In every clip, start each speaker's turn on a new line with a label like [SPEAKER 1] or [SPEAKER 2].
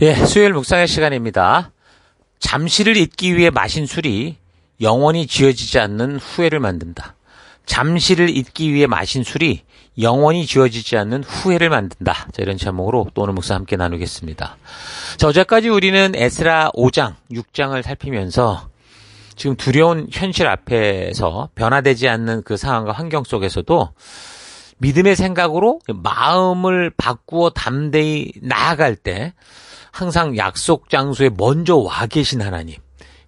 [SPEAKER 1] 예, 수요일 묵상의 시간입니다. 잠시를 잊기 위해 마신 술이 영원히 지어지지 않는 후회를 만든다. 잠시를 잊기 위해 마신 술이 영원히 지어지지 않는 후회를 만든다. 자, 이런 제목으로 또 오늘 묵상 함께 나누겠습니다. 자, 어제까지 우리는 에스라 5장, 6장을 살피면서 지금 두려운 현실 앞에서 변화되지 않는 그 상황과 환경 속에서도 믿음의 생각으로 마음을 바꾸어 담대히 나아갈 때 항상 약속 장소에 먼저 와 계신 하나님.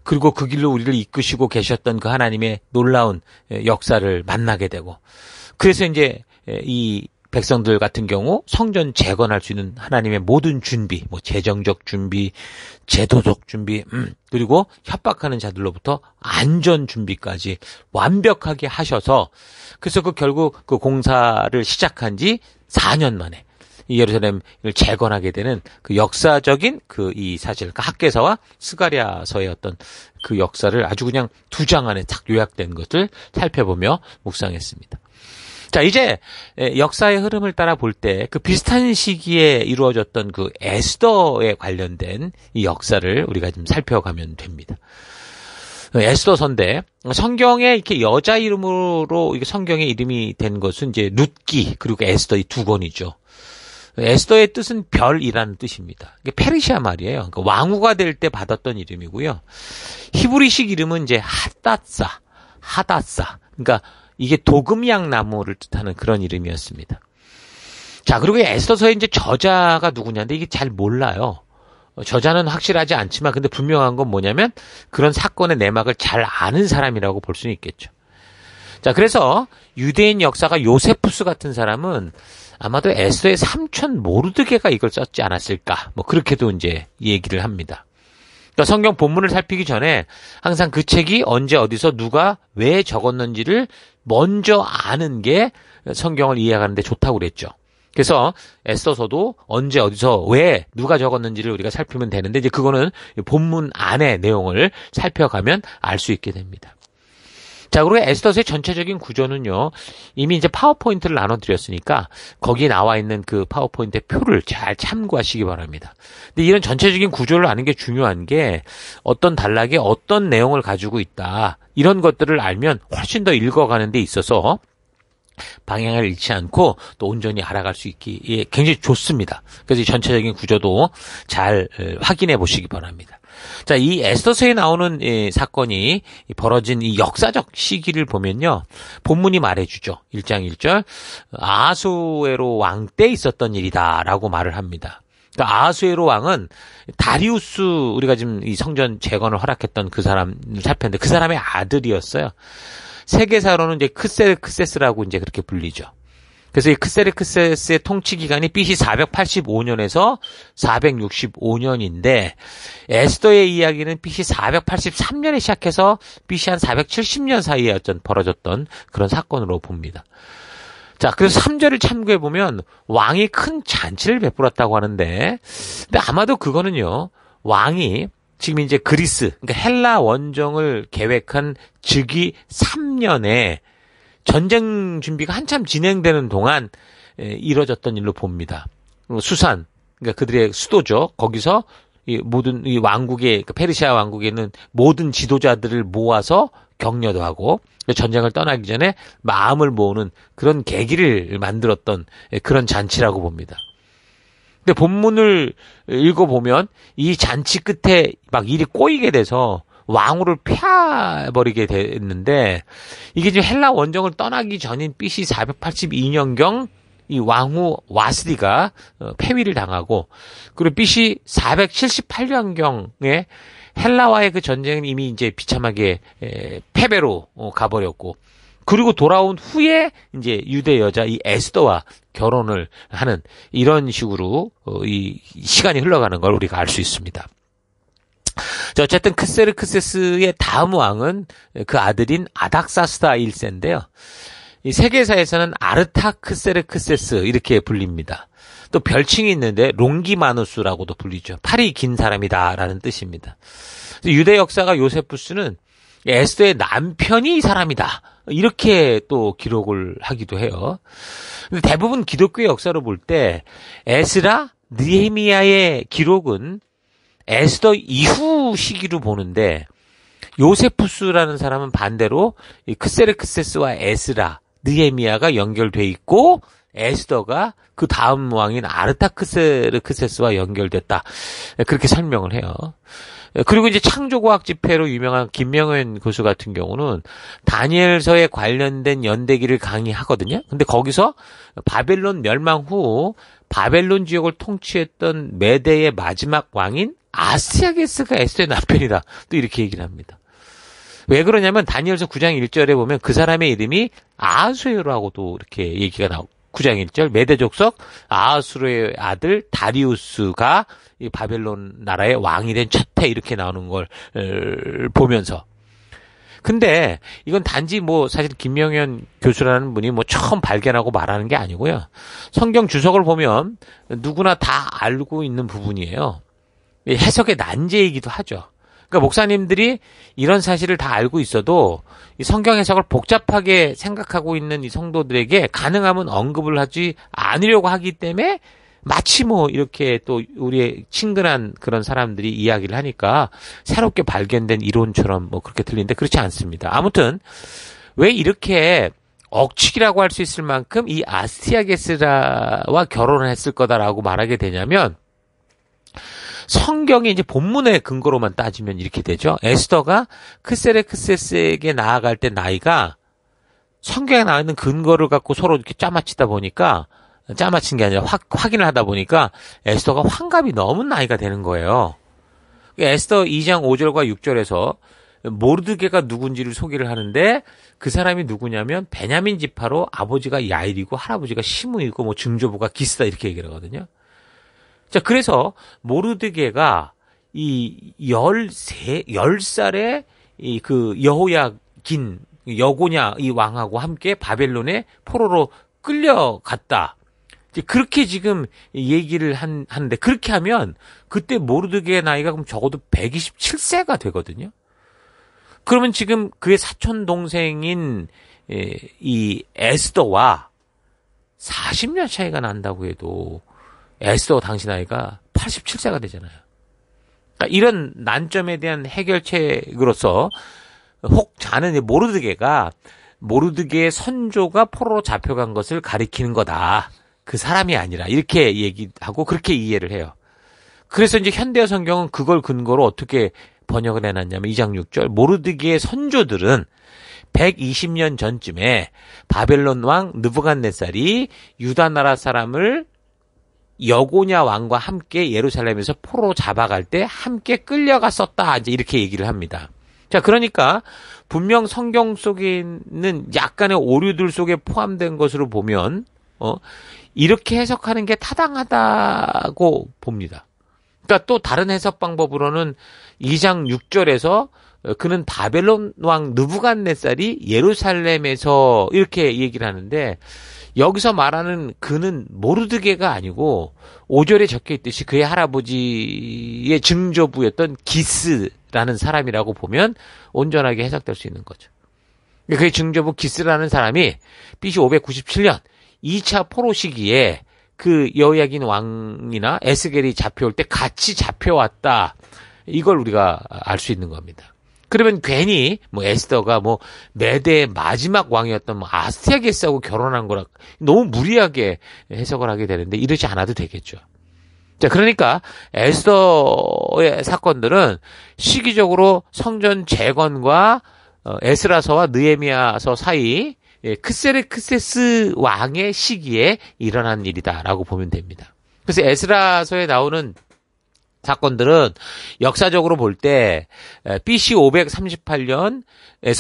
[SPEAKER 1] 그리고 그 길로 우리를 이끄시고 계셨던 그 하나님의 놀라운 예, 역사를 만나게 되고 그래서 이제 예, 이 백성들 같은 경우 성전 재건할 수 있는 하나님의 모든 준비, 뭐 재정적 준비, 제도적 준비, 음, 그리고 협박하는 자들로부터 안전 준비까지 완벽하게 하셔서 그래서 그 결국 그 공사를 시작한 지 4년 만에 이 예루살렘을 재건하게 되는 그 역사적인 그 이 사실, 그러니까 학계사와 스가리아서의 어떤 그 역사를 아주 그냥 두 장 안에 딱 요약된 것을 살펴보며 묵상했습니다. 자, 이제 역사의 흐름을 따라 볼 때 그 비슷한 시기에 이루어졌던 그 에스더에 관련된 이 역사를 우리가 좀 살펴가면 됩니다. 에스더 선대 성경에 이렇게 여자 이름으로 성경의 이름이 된 것은 이제 룻기 그리고 에스더 이 두 권이죠. 에스더의 뜻은 별이라는 뜻입니다. 페르시아 말이에요. 그러니까 왕후가 될 때 받았던 이름이고요. 히브리식 이름은 이제 하다사, 하다사. 그러니까 이게 도금양 나무를 뜻하는 그런 이름이었습니다. 자, 그리고 에스더서의 이제 저자가 누구냐인데 이게 잘 몰라요. 저자는 확실하지 않지만 근데 분명한 건 뭐냐면 그런 사건의 내막을 잘 아는 사람이라고 볼 수는 있겠죠. 자, 그래서 유대인 역사가 요세푸스 같은 사람은 아마도 에스의 삼촌 모르드게가 이걸 썼지 않았을까. 뭐 그렇게도 이제 얘기를 합니다. 그러니까 성경 본문을 살피기 전에 항상 그 책이 언제 어디서 누가 왜 적었는지를 먼저 아는 게 성경을 이해하는데 좋다고 그랬죠. 그래서 에스더서도 언제 어디서 왜 누가 적었는지를 우리가 살피면 되는데 이제 그거는 본문 안에 내용을 살펴가면 알 수 있게 됩니다. 자, 그리고 에스더스의 전체적인 구조는요, 이미 이제 파워포인트를 나눠드렸으니까, 거기에 나와 있는 그 파워포인트의 표를 잘 참고하시기 바랍니다. 근데 이런 전체적인 구조를 아는 게 중요한 게, 어떤 단락에 어떤 내용을 가지고 있다, 이런 것들을 알면 훨씬 더 읽어가는 데 있어서, 방향을 잃지 않고 또 온전히 알아갈 수 있기 예, 굉장히 좋습니다. 그래서 전체적인 구조도 잘 확인해 보시기 바랍니다. 자, 이 에스더서에 나오는 이 예, 사건이 벌어진 이 역사적 시기를 보면요. 본문이 말해주죠. 1장 1절. 아하수에로 왕 때 있었던 일이다. 라고 말을 합니다. 그러니까 아하수에로 왕은 다리우스 우리가 지금 이 성전 재건을 허락했던 그 사람 살펴는데그 사람의 아들이었어요. 세계사로는 이제 크세르크세스라고 이제 그렇게 불리죠. 그래서 이 크세르크세스의 통치 기간이 BC 485년에서 465년인데 에스더의 이야기는 BC 483년에 시작해서 BC 한 470년 사이에 어떤 벌어졌던 그런 사건으로 봅니다. 자, 그래서 3절을 참고해 보면 왕이 큰 잔치를 베풀었다고 하는데 근데 아마도 그거는요. 왕이 지금 이제 그리스, 그러니까 헬라 원정을 계획한 즉위 3년에 전쟁 준비가 한참 진행되는 동안 이뤄졌던 일로 봅니다. 어, 수산, 그러니까 그들의 수도죠. 거기서 이 모든 이 왕국의 그 페르시아 왕국에는 모든 지도자들을 모아서 격려도 하고 그러니까 전쟁을 떠나기 전에 마음을 모으는 그런 계기를 만들었던 그런 잔치라고 봅니다. 근데 본문을 읽어보면 이 잔치 끝에 막 일이 꼬이게 돼서 왕후를 펴버리게 됐는데 이게 지금 헬라 원정을 떠나기 전인 BC 482년경 이 왕후 와스디가 어, 패위를 당하고 그리고 BC 478년경에 헬라와의 그 전쟁은 이미 이제 비참하게 패배로 어, 가버렸고 그리고 돌아온 후에 이제 유대 여자 이 에스더와 결혼을 하는 이런 식으로 어, 이 시간이 흘러가는 걸 우리가 알 수 있습니다. 자, 어쨌든 크세르크세스의 다음 왕은 그 아들인 아닥사스다 1세인데요. 이 세계사에서는 아르타크세르크세스 이렇게 불립니다. 또 별칭이 있는데 롱기마누스라고도 불리죠. 팔이 긴 사람이다라는 뜻입니다. 유대 역사가 요세푸스는 에스더의 남편이 이 사람이다. 이렇게 또 기록을 하기도 해요. 근데 대부분 기독교의 역사로 볼 때 에스라, 느헤미야의 기록은 에스더 이후 시기로 보는데 요세푸스라는 사람은 반대로 크세르크세스와 에스라, 느헤미야가 연결돼 있고 에스더가 그 다음 왕인 아르타크세르크세스와 연결됐다. 그렇게 설명을 해요. 예, 그리고 이제 창조과학 집회로 유명한 김명현 교수 같은 경우는 다니엘서에 관련된 연대기를 강의하거든요. 근데 거기서 바벨론 멸망 후 바벨론 지역을 통치했던 메대의 마지막 왕인 아스티아게스가 에스의 남편이다. 또 이렇게 얘기를 합니다. 왜 그러냐면 다니엘서 9장 1절에 보면 그 사람의 이름이 아수에라고도 이렇게 얘기가 나오고 9장 1절 메대족석 아하수르의 아들 다리우스가 이 바벨론 나라의 왕이 된 첫해 이렇게 나오는 걸 보면서 근데 이건 단지 뭐 사실 김명현 교수라는 분이 뭐 처음 발견하고 말하는 게 아니고요. 성경 주석을 보면 누구나 다 알고 있는 부분이에요. 해석의 난제이기도 하죠. 그러니까 목사님들이 이런 사실을 다 알고 있어도 이 성경 해석을 복잡하게 생각하고 있는 이 성도들에게 가능하면 언급을 하지 않으려고 하기 때문에 마치 뭐 이렇게 또 우리의 친근한 그런 사람들이 이야기를 하니까 새롭게 발견된 이론처럼 뭐 그렇게 들리는데 그렇지 않습니다. 아무튼 왜 이렇게 억측이라고 할 수 있을 만큼 이 아스티아게스라와 결혼을 했을 거다라고 말하게 되냐면 성경의 이제 본문의 근거로만 따지면 이렇게 되죠. 에스더가 크세레크세스에게 나아갈 때 나이가 성경에 나와 있는 근거를 갖고 서로 이렇게 짜맞히다 보니까 짜맞힌 게 아니라 확, 확인을 하다 보니까 에스더가 환갑이 넘은 나이가 되는 거예요. 에스더 2장 5절과 6절에서 모르드게가 누군지를 소개를 하는데 그 사람이 누구냐면 베냐민 지파로 아버지가 야일이고 할아버지가 시므이고 뭐 증조부가 기스다 이렇게 얘기를 하거든요. 자, 그래서 모르드게가 이 열세, 열 살에 이 그 여호야 긴 여고냐 이 왕하고 함께 바벨론의 포로로 끌려갔다. 이제 그렇게 지금 얘기를 한, 하는데 그렇게 하면 그때 모르드게의 나이가 그럼 적어도 127세가 되거든요. 그러면 지금 그의 사촌 동생인 예, 이 에스더와 40년 차이가 난다고 해도 애써 당신 아이가 87세가 되잖아요. 그러니까 이런 난점에 대한 해결책으로서 혹 자는 모르드게가 모르드게의 선조가 포로로 잡혀간 것을 가리키는 거다. 그 사람이 아니라 이렇게 얘기하고 그렇게 이해를 해요. 그래서 이제 현대 어 성경은 그걸 근거로 어떻게 번역을 해놨냐면 2장 6절 모르드기의 선조들은 120년 전쯤에 바벨론 왕 느부갓네살이 유다 나라 사람을 여고냐 왕과 함께 예루살렘에서 포로로 잡아갈 때 함께 끌려갔었다. 이제 이렇게 얘기를 합니다. 자, 그러니까 분명 성경 속에 있는 약간의 오류들 속에 포함된 것으로 보면 어, 이렇게 해석하는 게 타당하다고 봅니다. 그러니까 또 다른 해석 방법으로는 2장 6절에서 그는 바벨론 왕누부간넷살이 예루살렘에서 이렇게 얘기를 하는데 여기서 말하는 그는 모르드게가 아니고 오절에 적혀 있듯이 그의 할아버지의 증조부였던 기스라는 사람이라고 보면 온전하게 해석될 수 있는 거죠. 그의 증조부 기스라는 사람이 BC 597년 2차 포로 시기에 그 여야긴 왕이나 에스겔이 잡혀올 때 같이 잡혀왔다. 이걸 우리가 알 수 있는 겁니다. 그러면 괜히 뭐 에스더가 뭐 메대의 마지막 왕이었던 뭐 아스티아게스하고 결혼한 거라 너무 무리하게 해석을 하게 되는데 이러지 않아도 되겠죠. 자, 그러니까 에스더의 사건들은 시기적으로 성전 재건과 어, 에스라서와 느에미아서 사이 예, 크세르크세스 왕의 시기에 일어난 일이다라고 보면 됩니다. 그래서 에스라서에 나오는 사건들은 역사적으로 볼 때 BC 538년에서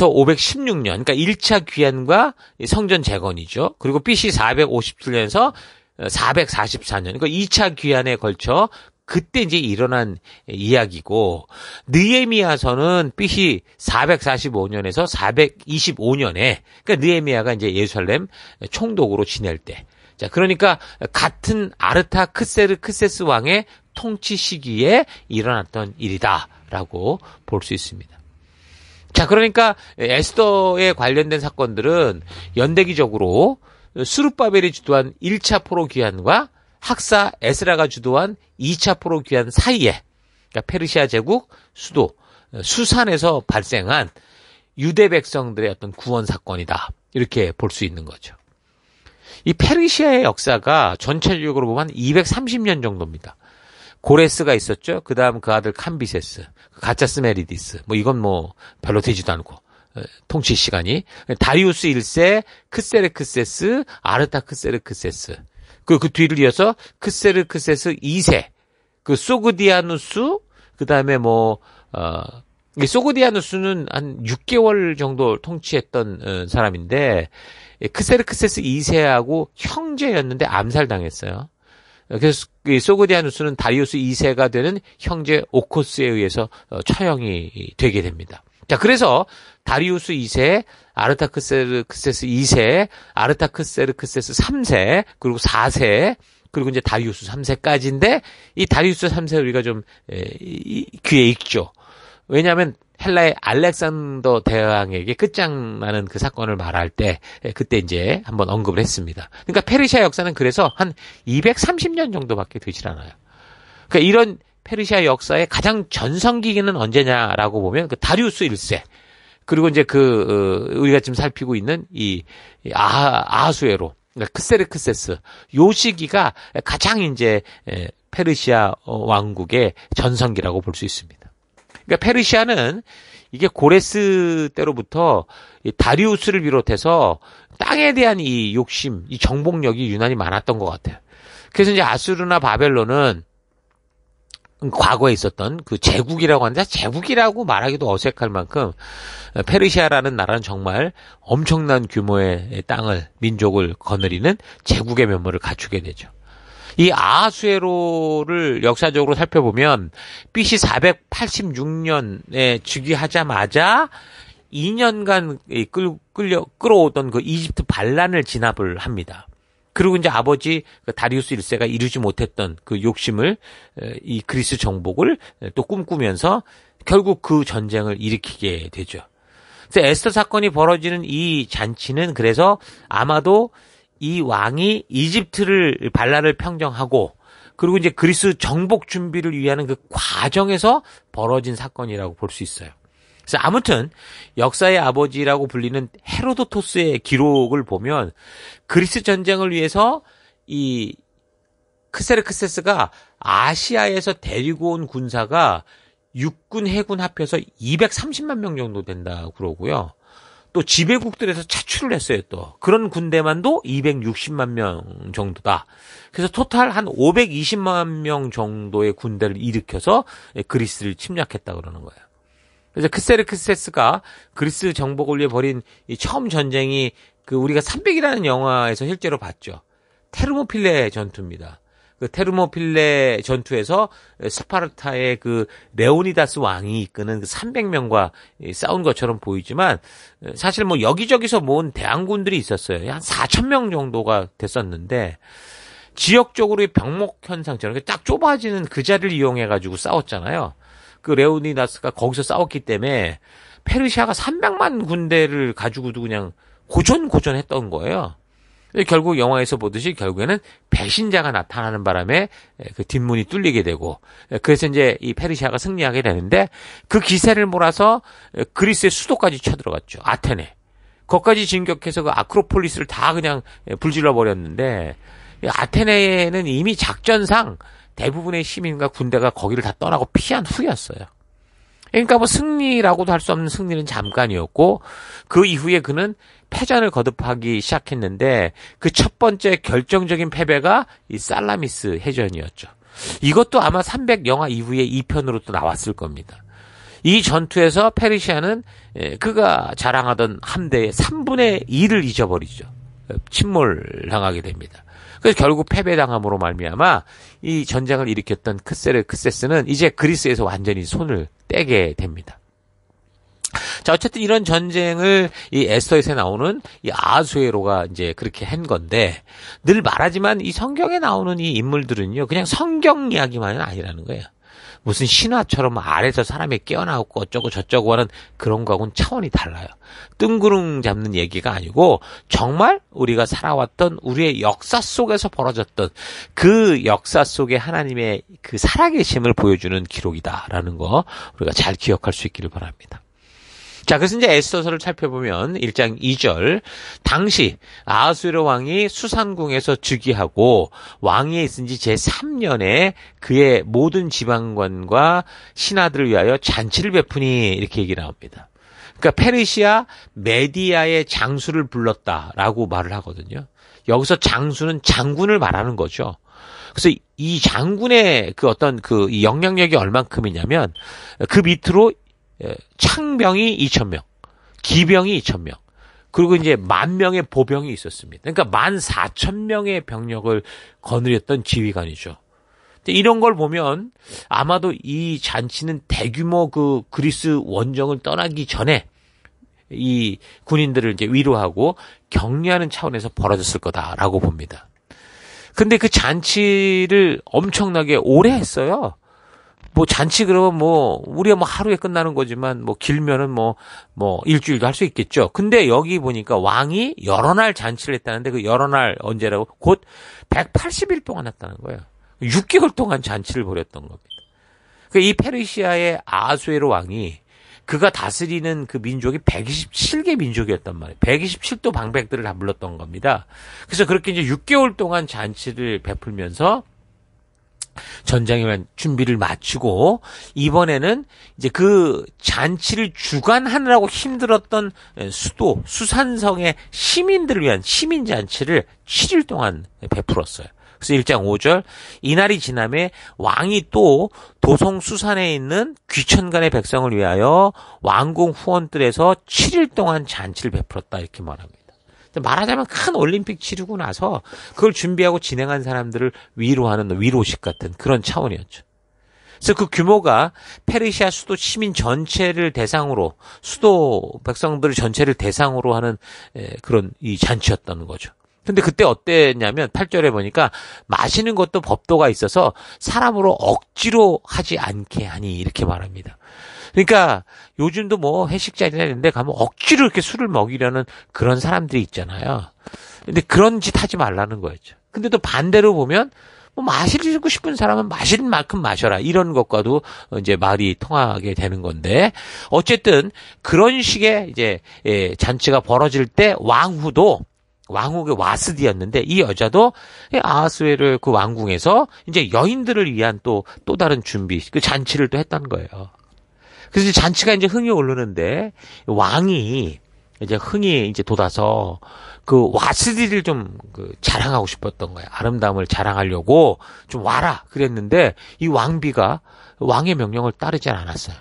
[SPEAKER 1] 516년, 그러니까 1차 귀환과 성전 재건이죠. 그리고 BC 457년에서 444년, 그러니까 2차 귀환에 걸쳐 그때 이제 일어난 이야기고 느에미아서는 BC 445년에서 425년에 그러니까 느에미아가 이제 예루살렘 총독으로 지낼 때 자, 그러니까 같은 아르타크세르 크세스 왕의 통치 시기에 일어났던 일이다라고 볼 수 있습니다. 자, 그러니까 에스더에 관련된 사건들은 연대기적으로 수르바벨이 주도한 1차 포로 귀환과 학사 에스라가 주도한 2차 포로 귀환 사이에 그러니까 페르시아 제국 수도 수산에서 발생한 유대 백성들의 어떤 구원 사건이다. 이렇게 볼 수 있는 거죠. 이 페르시아의 역사가 전체적으로 보면 한 230년 정도입니다. 고레스가 있었죠. 그 다음 그 아들 캄비세스, 그 가짜스 메리디스. 뭐 이건 뭐 별로 되지도 않고. 통치 시간이. 다리우스 1세, 크세르크세스, 아르타크세르크세스. 그, 그 뒤를 이어서 크세르크세스 2세. 그 소그디아누스, 그 다음에 뭐, 어, 이 소그디아누스는 한 6개월 정도 통치했던 어, 사람인데 예, 크세르크세스 2세하고 형제였는데 암살당했어요. 어, 그래서 이 소그디아누스는 다리우스 2세가 되는 형제 오코스에 의해서 어, 처형이 되게 됩니다. 자, 그래서 다리우스 2세, 아르타크세르크세스 2세, 아르타크세르크세스 3세, 그리고 4세, 그리고 이제 다리우스 3세까지인데 이 다리우스 3세 우리가 좀 귀에 익죠. 왜냐하면 헬라의 알렉산더 대왕에게 끝장나는 그 사건을 말할 때 예, 그때 이제 한번 언급을 했습니다. 그러니까 페르시아 역사는 그래서 한 230년 정도밖에 되질 않아요. 그러니까 이런 페르시아 역사의 가장 전성기기는 언제냐라고 보면 그 다리우스 1세 그리고 이제 그 어, 우리가 지금 살피고 있는 이 아, 아수에로 그러니까 크세르크세스 요 시기가 가장 이제 예, 페르시아 왕국의 전성기라고 볼 수 있습니다. 그러니까 페르시아는 이게 고레스 때로부터 이 다리우스를 비롯해서 땅에 대한 이 욕심, 이 정복력이 유난히 많았던 것 같아요. 그래서 이제 아수르나 바벨론은 과거에 있었던 그 제국이라고 하는데 제국이라고 말하기도 어색할 만큼 페르시아라는 나라는 정말 엄청난 규모의 땅을 민족을 거느리는 제국의 면모를 갖추게 되죠. 이아수에로를 역사적으로 살펴보면 BC 486년에 즉위하자마자 2년간 끌, 끌려 끌어오던 그 이집트 반란을 진압을 합니다. 그리고 이제 아버지 그 다리우스 1세가 이루지 못했던 그 욕심을 이 그리스 정복을 또 꿈꾸면서 결국 그 전쟁을 일으키게 되죠. 그래서 에스터 사건이 벌어지는 이 잔치는 그래서 아마도 이 왕이 이집트를 반란을 평정하고 그리고 이제 그리스 정복 준비를 위하는 그 과정에서 벌어진 사건이라고 볼 수 있어요. 그래서 아무튼 역사의 아버지라고 불리는 헤로도토스의 기록을 보면 그리스 전쟁을 위해서 이 크세르크세스가 아시아에서 데리고 온 군사가 육군 해군 합해서 230만 명 정도 된다 그러고요. 또 지배국들에서 차출을 했어요, 또. 그런 군대만도 260만 명 정도다. 그래서 토탈 한 520만 명 정도의 군대를 일으켜서 그리스를 침략했다 그러는 거예요. 그래서 크세르크세스가 그리스 정복을 위해 벌인 이 처음 전쟁이 그 우리가 300이라는 영화에서 실제로 봤죠. 테르모필레 전투입니다. 그 테르모필레 전투에서 스파르타의 그 레오니다스 왕이 이끄는 그 300명과 싸운 것처럼 보이지만 사실 뭐 여기저기서 모은 대항군들이 있었어요. 한4천명 정도가 됐었는데 지역적으로 병목 현상처럼 딱 좁아지는 그 자리를 이용해 가지고 싸웠잖아요. 그 레오니다스가 거기서 싸웠기 때문에 페르시아가 300만 군대를 가지고도 그냥 고전고전했던 거예요. 결국 영화에서 보듯이 결국에는 배신자가 나타나는 바람에 그 뒷문이 뚫리게 되고 그래서 이제 이 페르시아가 승리하게 되는데 그 기세를 몰아서 그리스의 수도까지 쳐들어갔죠. 아테네. 거기까지 진격해서 그 아크로폴리스를 다 그냥 불질러 버렸는데 아테네는 이미 작전상 대부분의 시민과 군대가 거기를 다 떠나고 피한 후였어요. 그러니까 뭐 승리라고도 할 수 없는 승리는 잠깐이었고 그 이후에 그는 패전을 거듭하기 시작했는데 그 첫 번째 결정적인 패배가 이 살라미스 해전이었죠. 이것도 아마 300 영화 이후에 2편으로 또 나왔을 겁니다. 이 전투에서 페르시아는 예, 그가 자랑하던 함대의 3분의 2를 잊어버리죠. 침몰당하게 됩니다. 그래서 결국 패배당함으로 말미암아 이 전쟁을 일으켰던 크세르크세스는 이제 그리스에서 완전히 손을 떼게 됩니다. 자, 어쨌든 이런 전쟁을 이에스터에서 나오는 이 아수에로가 이제 그렇게 한 건데 늘 말하지만 이 성경에 나오는 이 인물들은요 그냥 성경 이야기만은 아니라는 거예요. 무슨 신화처럼 아래서 사람이 깨어나고 어쩌고 저쩌고 하는 그런 거하고는 차원이 달라요. 뜬구름 잡는 얘기가 아니고 정말 우리가 살아왔던 우리의 역사 속에서 벌어졌던 그 역사 속에 하나님의 그 살아계심을 보여주는 기록이다라는 거 우리가 잘 기억할 수 있기를 바랍니다. 자, 그래서 이제 에스더서를 살펴보면 1장 2절 당시 아수에로 왕이 수산궁에서 즉위하고 왕위에 있은 지 제3년에 그의 모든 지방관과 신하들을 위하여 잔치를 베푸니 이렇게 얘기 나옵니다. 그러니까 페르시아 메디아의 장수를 불렀다라고 말을 하거든요. 여기서 장수는 장군을 말하는 거죠. 그래서 이 장군의 그 어떤 그 영향력이 얼만큼이냐면 그 밑으로 예, 창병이 2,000명, 기병이 2,000명, 그리고 이제 만 명의 보병이 있었습니다. 그러니까 만 4천 명의 병력을 거느렸던 지휘관이죠. 이런 걸 보면 아마도 이 잔치는 대규모 그 그리스 원정을 떠나기 전에 이 군인들을 이제 위로하고 격려하는 차원에서 벌어졌을 거다라고 봅니다. 근데 그 잔치를 엄청나게 오래 했어요. 뭐 잔치 그러면 뭐 우리가 뭐 하루에 끝나는 거지만 뭐 길면은 뭐뭐 뭐 일주일도 할 수 있겠죠. 근데 여기 보니까 왕이 여러 날 잔치를 했다는데 그 여러 날 언제라고 곧 180일 동안 했다는 거예요. 6개월 동안 잔치를 벌였던 겁니다. 그이 페르시아의 아수에로 왕이 그가 다스리는 그 민족이 127개 민족이었단 말이에요. 127도 방백들을 다불렀던 겁니다. 그래서 그렇게 이제 6개월 동안 잔치를 베풀면서 전장에만 준비를 마치고 이번에는 이제 그 잔치를 주관하느라고 힘들었던 수도 수산성의 시민들을 위한 시민 잔치를 7일 동안 베풀었어요. 그래서 1장 5절 이날이 지남에 왕이 또 도성 수산에 있는 귀천간의 백성을 위하여 왕궁 후원들에서 7일 동안 잔치를 베풀었다 이렇게 말합니다. 말하자면 큰 올림픽 치르고 나서 그걸 준비하고 진행한 사람들을 위로하는 위로식 같은 그런 차원이었죠. 그래서 그 규모가 페르시아 수도 시민 전체를 대상으로 수도 백성들 전체를 대상으로 하는 그런 이 잔치였다는 거죠. 근데 그때 어땠냐면 8절에 보니까 마시는 것도 법도가 있어서 사람으로 억지로 하지 않게 하니 이렇게 말합니다. 그러니까 요즘도 뭐 회식자리나 이런 데 가면 억지로 이렇게 술을 먹이려는 그런 사람들이 있잖아요. 근데 그런 짓 하지 말라는 거였죠. 근데 또 반대로 보면 뭐 마시고 싶은 사람은 마실 만큼 마셔라 이런 것과도 이제 말이 통하게 되는 건데 어쨌든 그런 식의 이제 예, 잔치가 벌어질 때 왕후도 왕후의 와스디였는데 이 여자도 아하스웨르 그 왕궁에서 이제 여인들을 위한 또또 또 다른 준비 그 잔치를 또 했던 거예요. 그래서 잔치가 이제 흥이 오르는데 왕이 이제 흥이 이제 돋아서 그 와스디를 좀그 자랑하고 싶었던 거예요. 아름다움을 자랑하려고 좀 와라 그랬는데 이 왕비가 왕의 명령을 따르지 않았어요.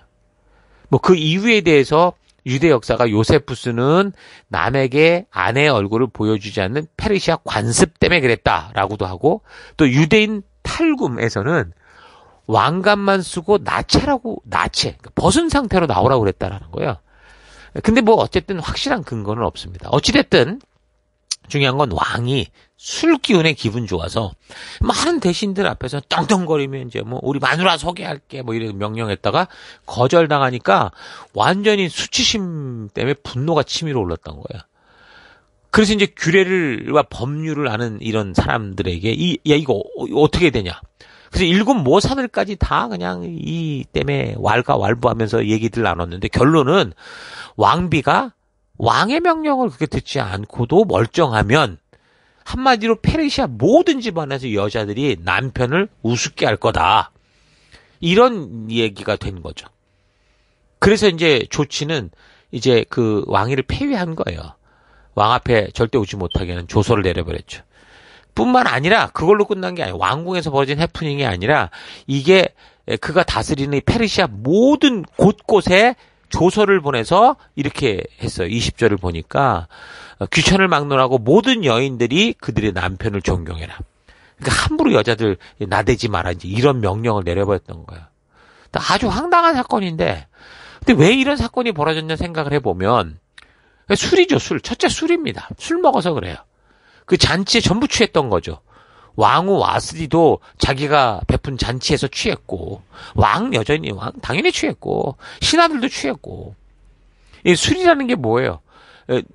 [SPEAKER 1] 뭐 그 이유에 대해서 유대 역사가 요세푸스는 남에게 아내의 얼굴을 보여주지 않는 페르시아 관습 때문에 그랬다라고도 하고 또 유대인 탈금에서는 왕관만 쓰고 나체라고 나체 그러니까 벗은 상태로 나오라고 그랬다라는 거예요. 근데 뭐 어쨌든 확실한 근거는 없습니다. 어찌됐든 중요한 건 왕이 술 기운에 기분 좋아서 많은 대신들 앞에서 떵떵거리면 이제 뭐 우리 마누라 소개할게 뭐이렇 명령했다가 거절당하니까 완전히 수치심 때문에 분노가 치밀어 올랐던 거예요 그래서 이제 규례를와 법률을 아는 이런 사람들에게 이 야 이거 어, 어떻게 되냐 그래서 일곱 모사들까지 다 그냥 이 때문에 왈가왈부하면서 얘기들 나눴는데 결론은 왕비가 왕의 명령을 그렇게 듣지 않고도 멀쩡하면 한마디로 페르시아 모든 집안에서 여자들이 남편을 우습게 할 거다. 이런 얘기가 된 거죠. 그래서 이제 조치는 이제 그 왕위를 폐위한 거예요. 왕 앞에 절대 오지 못하게 하는 조서를 내려버렸죠. 뿐만 아니라 그걸로 끝난 게 아니에요. 왕궁에서 벌어진 해프닝이 아니라 이게 그가 다스리는 이 페르시아 모든 곳곳에 조서를 보내서 이렇게 했어요. 20절을 보니까 귀천을 막론하고 모든 여인들이 그들의 남편을 존경해라. 그러니까 함부로 여자들 나대지 마라 이제 이런 명령을 내려버렸던 거예요. 아주 황당한 사건인데 근데 왜 이런 사건이 벌어졌냐 생각을 해보면 술이죠 술 첫째 술입니다 술 먹어서 그래요 그 잔치에 전부 취했던 거죠. 왕후 와스리도 자기가 베푼 잔치에서 취했고 왕 여전히 왕 당연히 취했고 신하들도 취했고 이 술이라는 게 뭐예요?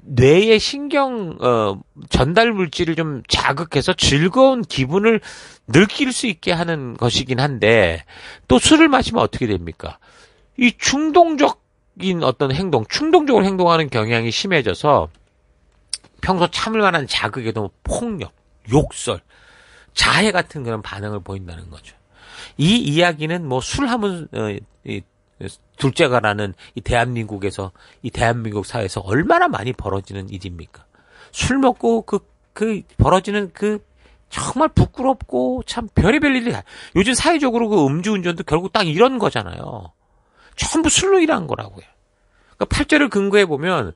[SPEAKER 1] 뇌의 신경 어, 전달 물질을 좀 자극해서 즐거운 기분을 느낄 수 있게 하는 것이긴 한데 또 술을 마시면 어떻게 됩니까? 이 충동적인 어떤 행동, 충동적으로 행동하는 경향이 심해져서 평소 참을 만한 자극에 도 폭력, 욕설, 자해 같은 그런 반응을 보인다는 거죠. 이 이야기는 뭐술 한번 어, 이, 둘째가라는 이 대한민국에서 이 대한민국 사회에서 얼마나 많이 벌어지는 일입니까? 술 먹고 그그 그 벌어지는 그 정말 부끄럽고 참 별의별 일이 요즘 사회적으로 그 음주운전도 결국 딱 이런 거잖아요. 전부 술로 일한 거라고요. 그러니까 팔절을 근거해 보면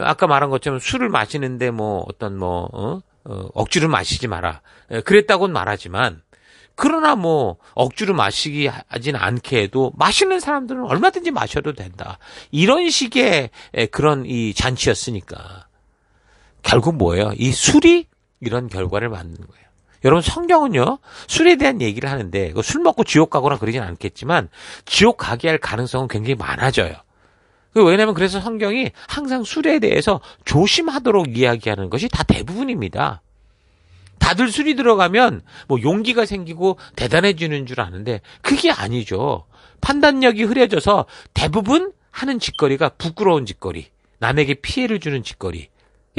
[SPEAKER 1] 아까 말한 것처럼 술을 마시는데 뭐 어떤 뭐 어? 어, 억지로 마시지 마라. 예, 그랬다고는 말하지만 그러나 뭐 억지로 마시기 하진 않게 해도 마시는 사람들은 얼마든지 마셔도 된다. 이런 식의 예, 그런 이 잔치였으니까 결국 뭐예요? 이 술이 이런 결과를 만는 거예요. 여러분 성경은요 술에 대한 얘기를 하는데 그 술 먹고 지옥 가거나 그러진 않겠지만 지옥 가게 할 가능성은 굉장히 많아져요. 그 왜냐하면 그래서 성경이 항상 술에 대해서 조심하도록 이야기하는 것이 다 대부분입니다. 다들 술이 들어가면 뭐 용기가 생기고 대단해지는 줄 아는데 그게 아니죠. 판단력이 흐려져서 대부분 하는 짓거리가 부끄러운 짓거리, 남에게 피해를 주는 짓거리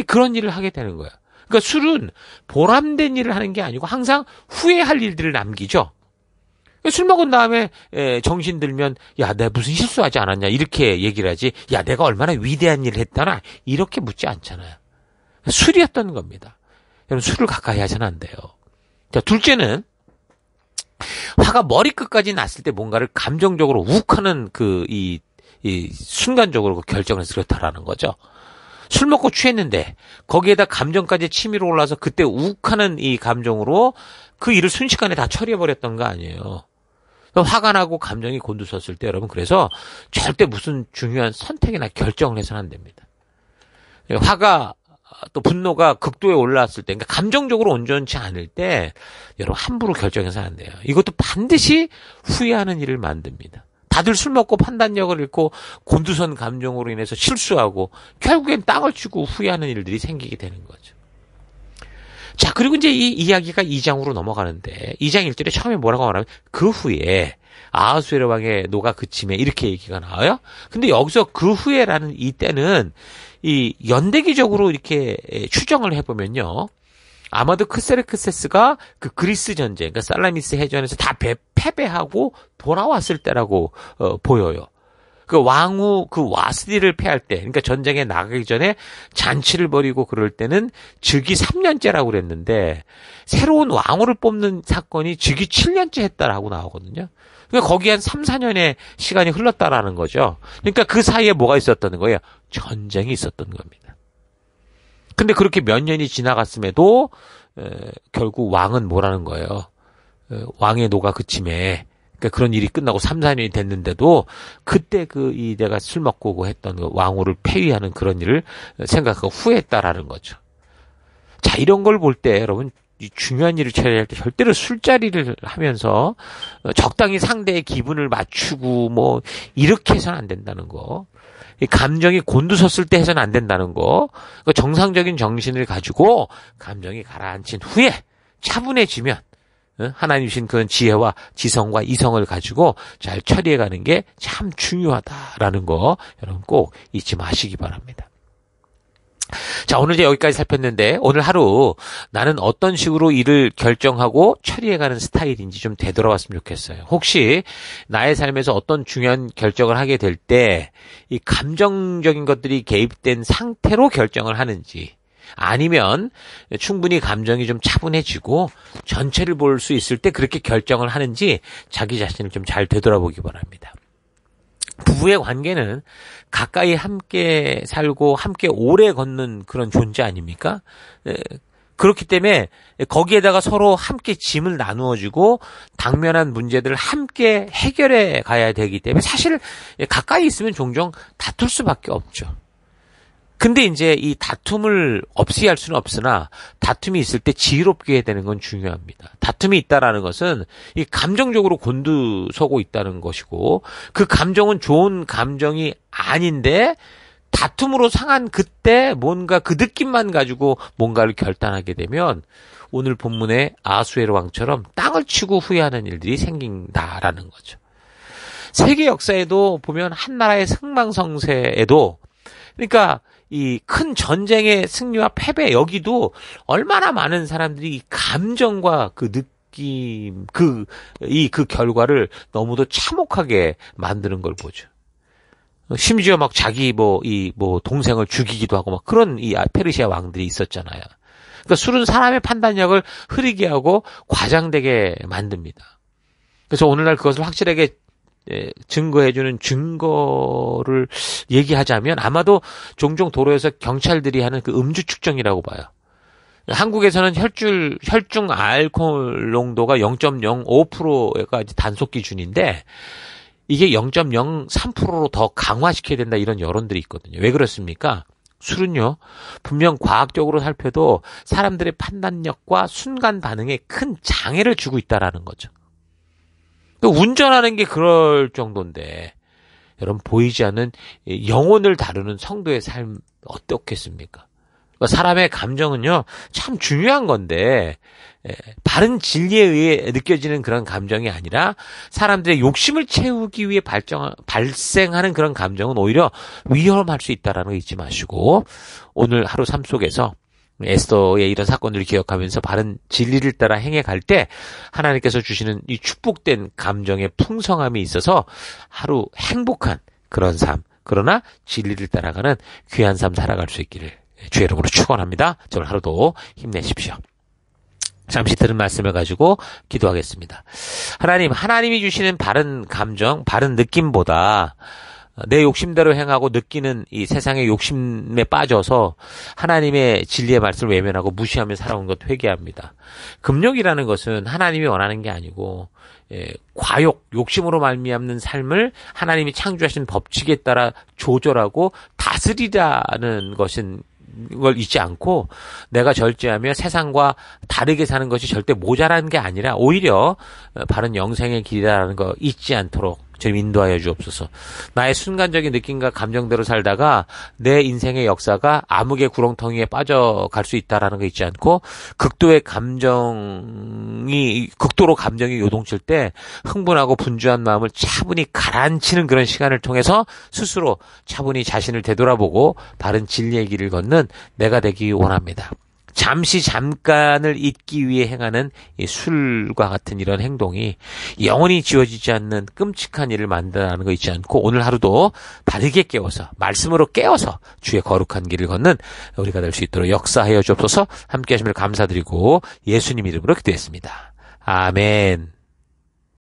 [SPEAKER 1] 그런 일을 하게 되는 거예요. 그러니까 술은 보람된 일을 하는 게 아니고 항상 후회할 일들을 남기죠. 술 먹은 다음에 에, 예, 정신 들면 야 내가 무슨 실수하지 않았냐 이렇게 얘기를 하지 야 내가 얼마나 위대한 일을 했다나 이렇게 묻지 않잖아요. 술이었던 겁니다. 여러분 술을 가까이 하시면 안 돼요. 자 둘째는 화가 머리끝까지 났을 때 뭔가를 감정적으로 욱하는 그 이 이 순간적으로 그 결정을 해서 그렇다라는 거죠. 술 먹고 취했는데 거기에다 감정까지 치밀어 올라서 그때 욱하는 이 감정으로 그 일을 순식간에 다 처리해 버렸던 거 아니에요. 그러니까 화가 나고 감정이 곤두섰을 때 여러분 그래서 절대 무슨 중요한 선택이나 결정을 해서는 안 됩니다. 화가 또 분노가 극도에 올라왔을 때, 그러니까 감정적으로 온전치 않을 때, 여러분 함부로 결정해서는 안 돼요. 이것도 반드시 후회하는 일을 만듭니다. 다들 술 먹고 판단력을 잃고 곤두선 감정으로 인해서 실수하고 결국엔 땅을 치고 후회하는 일들이 생기게 되는 거죠. 자, 그리고 이제 이 이야기가 2장으로 넘어가는데 2장 1절에 처음에 뭐라고 말하면 그 후에 아하수에르 왕의 노가 그침에 이렇게 얘기가 나와요. 근데 여기서 그 후에라는 이 때는 이 연대기적으로 이렇게 추정을 해보면요. 아마도 크세르크세스가 그 그리스 전쟁, 그러니까 살라미스 해전에서 다 패배하고 돌아왔을 때라고 어, 보여요. 그 왕후 그 와스디를 패할 때, 그러니까 전쟁에 나가기 전에 잔치를 벌이고 그럴 때는 즉위 3년째라고 그랬는데 새로운 왕후를 뽑는 사건이 즉위 7년째 했다라고 나오거든요. 그러니까 거기 한 3, 4년의 시간이 흘렀다라는 거죠. 그러니까 그 사이에 뭐가 있었다는 거예요? 전쟁이 있었던 겁니다. 근데 그렇게 몇 년이 지나갔음에도 에, 결국 왕은 뭐라는 거예요? 에, 왕의 노가 그침에 그러니까 그런 일이 끝나고 3, 4년이 됐는데도 그때 그이 내가 술 먹고 했던 그 왕후를 폐위하는 그런 일을 생각하고 후회했다라는 거죠. 자, 이런 걸 볼 때 여러분 중요한 일을 처리할 때 절대로 술자리를 하면서 적당히 상대의 기분을 맞추고 뭐 이렇게 해서는 안 된다는 거. 감정이 곤두섰을 때 해서는 안 된다는 거. 그 정상적인 정신을 가지고 감정이 가라앉힌 후에 차분해지면 어? 하나님 이신 그런 지혜와 지성과 이성을 가지고 잘 처리해가는 게 참 중요하다라는 거 여러분 꼭 잊지 마시기 바랍니다. 자, 오늘 이제 여기까지 살폈는데, 오늘 하루 나는 어떤 식으로 일을 결정하고 처리해가는 스타일인지 좀 되돌아봤으면 좋겠어요. 혹시 나의 삶에서 어떤 중요한 결정을 하게 될 때, 이 감정적인 것들이 개입된 상태로 결정을 하는지, 아니면 충분히 감정이 좀 차분해지고 전체를 볼 수 있을 때 그렇게 결정을 하는지 자기 자신을 좀 잘 되돌아보기 바랍니다. 부부의 관계는 가까이 함께 살고 함께 오래 걷는 그런 존재 아닙니까? 그렇기 때문에 거기에다가 서로 함께 짐을 나누어주고 당면한 문제들을 함께 해결해 가야 되기 때문에 사실 가까이 있으면 종종 다툴 수밖에 없죠. 근데 이제 이 다툼을 없이 할 수는 없으나 다툼이 있을 때 지혜롭게 해야 되는 건 중요합니다. 다툼이 있다라는 것은 이 감정적으로 곤두서고 있다는 것이고 그 감정은 좋은 감정이 아닌데 다툼으로 상한 그때 뭔가 그 느낌만 가지고 뭔가를 결단하게 되면 오늘 본문의 아수에르 왕처럼 땅을 치고 후회하는 일들이 생긴다라는 거죠. 세계 역사에도 보면 한 나라의 승망성세에도 그러니까 이큰 전쟁의 승리와 패배 여기도 얼마나 많은 사람들이 감정과 그 느낌 그 이그 그 결과를 너무도 참혹하게 만드는 걸 보죠. 심지어 막 자기 뭐 이뭐 뭐 동생을 죽이기도 하고 막 그런 이 아, 페르시아 왕들이 있었잖아요. 그러니까 술은 사람의 판단력을 흐리게 하고 과장되게 만듭니다. 그래서 오늘날 그것을 확실하게 예, 증거해주는 증거를 얘기하자면 아마도 종종 도로에서 경찰들이 하는 그 음주 측정이라고 봐요. 한국에서는 혈줄, 혈중 알코올 농도가 0.05%까지 단속 기준인데 이게 0.03%로 더 강화시켜야 된다 이런 여론들이 있거든요. 왜 그렇습니까? 술은요, 분명 과학적으로 살펴도 사람들의 판단력과 순간 반응에 큰 장애를 주고 있다라는 거죠. 그 운전하는 게 그럴 정도인데 여러분 보이지 않는 영혼을 다루는 성도의 삶 어떻겠습니까? 그러니까 사람의 감정은요 참 중요한 건데 예, 바른 진리에 의해 느껴지는 그런 감정이 아니라 사람들의 욕심을 채우기 위해 발정, 발생하는 그런 감정은 오히려 위험할 수 있다라는 거 잊지 마시고 오늘 하루 삶 속에서 에스더의 이런 사건들을 기억하면서 바른 진리를 따라 행해 갈 때 하나님께서 주시는 이 축복된 감정의 풍성함이 있어서 하루 행복한 그런 삶, 그러나 진리를 따라가는 귀한 삶 살아갈 수 있기를 주의 이름으로 축원합니다. 저는 하루도 힘내십시오. 잠시 들은 말씀을 가지고 기도하겠습니다. 하나님, 하나님이 주시는 바른 감정, 바른 느낌보다 내 욕심대로 행하고 느끼는 이 세상의 욕심에 빠져서 하나님의 진리의 말씀을 외면하고 무시하며 살아온 것 회개합니다. 금욕이라는 것은 하나님이 원하는 게 아니고 예, 과욕, 욕심으로 말미암는 삶을 하나님이 창조하신 법칙에 따라 조절하고 다스리라는 것인 걸 잊지 않고 내가 절제하며 세상과 다르게 사는 것이 절대 모자란 게 아니라 오히려 바른 영생의 길이라는 거 잊지 않도록 주님 인도하여 주옵소서. 나의 순간적인 느낌과 감정대로 살다가 내 인생의 역사가 암흑의 구렁텅이에 빠져갈 수 있다라는 거 있지 않고 극도의 감정이 극도로 감정이 요동칠 때 흥분하고 분주한 마음을 차분히 가라앉히는 그런 시간을 통해서 스스로 차분히 자신을 되돌아보고 바른 진리의 길을 걷는 내가 되기 원합니다. 잠시 잠깐을 잊기 위해 행하는 이 술과 같은 이런 행동이 영원히 지워지지 않는 끔찍한 일을 만든다는 거잊지 않고 오늘 하루도 바르게 깨워서 말씀으로 깨워서 주의 거룩한 길을 걷는 우리가 될 수 있도록 역사하여 주옵소서 함께 하심을 감사드리고 예수님 이름으로 기도했습니다. 아멘.